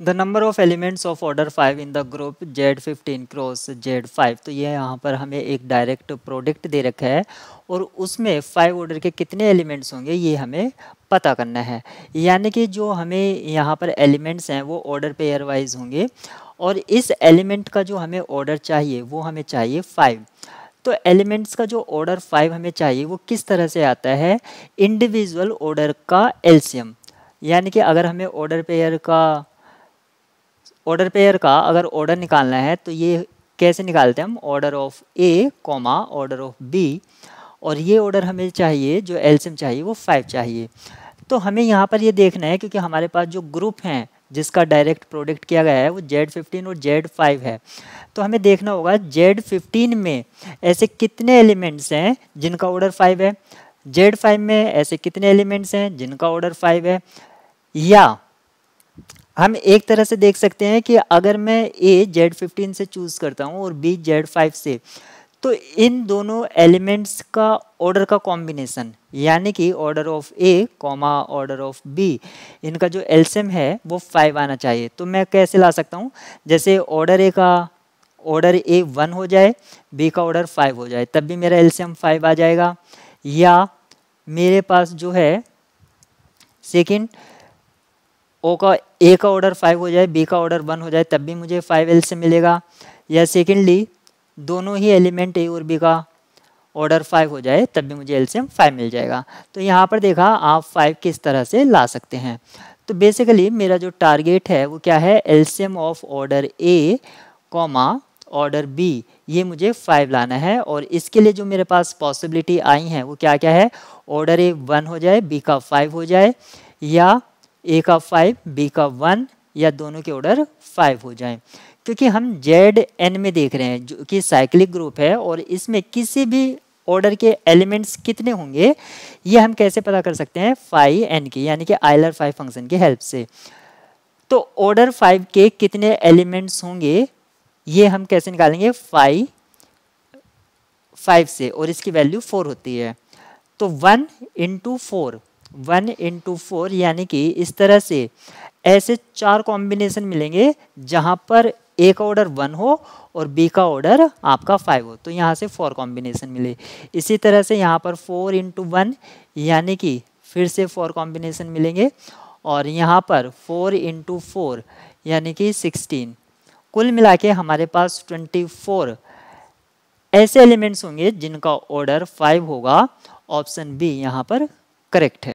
the number of elements of order five in the group Z fifteen cross Z five तो ये यहाँ पर हमें एक डायरेक्ट प्रोडक्ट दे रखा है और उसमें फाइव ऑर्डर के कितने एलिमेंट्स होंगे ये हमें पता करना है यानी कि जो हमें यहाँ पर एलिमेंट्स हैं वो ऑर्डर पेयर वाइज होंगे और इस एलिमेंट का जो हमें ऑर्डर चाहिए वो हमें चाहिए फाइव तो एलिमेंट्स का जो ऑर्डर फाइव हमें चाहिए वो किस तरह से आता है इंडिविजुअल ऑर्डर का एल्शियम यानी कि अगर हमें ऑर्डर पेयर का ऑर्डर पेयर का अगर ऑर्डर निकालना है तो ये कैसे निकालते हैं हम order of A comma order of B और ये ऑर्डर हमें चाहिए जो एल्सियम चाहिए वो फाइव चाहिए तो हमें यहाँ पर ये देखना है क्योंकि हमारे पास जो ग्रुप हैं जिसका डायरेक्ट प्रोडक्ट किया गया है वो जेड फिफ्टीन और जेड फाइव है तो हमें देखना होगा जेड फिफ्टीन में ऐसे कितने एलिमेंट्स हैं जिनका ऑर्डर फाइव है जेड फाइव में ऐसे कितने एलिमेंट्स हैं जिनका ऑर्डर फाइव है या हम एक तरह से देख सकते हैं कि अगर मैं ए जेड फिफ्टीन से चूज़ करता हूँ और बी जेड फाइव से तो इन दोनों एलिमेंट्स का ऑर्डर का कॉम्बिनेशन यानी कि order of A comma order of B इनका जो एल्सियम है वो फाइव आना चाहिए तो मैं कैसे ला सकता हूँ जैसे ऑर्डर ए का ऑर्डर ए वन हो जाए बी का ऑर्डर फाइव हो जाए तब भी मेरा एल्सियम फाइव आ जाएगा या मेरे पास जो है सेकेंड ओ का ए का ऑर्डर फाइव हो जाए बी का ऑर्डर वन हो जाए तब भी मुझे फाइव एल से मिलेगा या सेकेंडली दोनों ही एलिमेंट ए और बी का ऑर्डर फाइव हो जाए तब भी मुझे एलसीएम फाइव मिल जाएगा तो यहाँ पर देखा आप फाइव किस तरह से ला सकते हैं तो बेसिकली मेरा जो टारगेट है वो क्या है LCM of order A comma order B ये मुझे फाइव लाना है और इसके लिए जो मेरे पास पॉसिबिलिटी आई हैं वो क्या क्या है ऑर्डर ए वन हो जाए बी का फाइव हो जाए या ए का फाइव बी का वन या दोनों के ऑर्डर फाइव हो जाएं क्योंकि हम जेड एन में देख रहे हैं जो कि साइक्लिक ग्रुप है और इसमें किसी भी ऑर्डर के एलिमेंट्स कितने होंगे ये हम कैसे पता कर सकते हैं फाइव एन के यानी कि आइलर फाइव फंक्शन की हेल्प से तो ऑर्डर फाइव के कितने एलिमेंट्स होंगे ये हम कैसे निकालेंगे फाइव फाइव से और इसकी वैल्यू फोर होती है तो one into four one into four यानी कि इस तरह से ऐसे चार कॉम्बिनेशन मिलेंगे जहां पर ए का ऑर्डर वन हो और बी का ऑर्डर आपका फाइव हो तो यहाँ से फोर कॉम्बिनेशन मिले इसी तरह से यहाँ पर फोर इंटू वन यानी कि फिर से फोर कॉम्बिनेशन मिलेंगे और यहाँ पर फोर इंटू फोर यानी कि सिक्सटीन कुल मिला के हमारे पास ट्वेंटी फोर ऐसे एलिमेंट्स होंगे जिनका ऑर्डर फाइव होगा ऑप्शन बी यहाँ पर करेक्ट है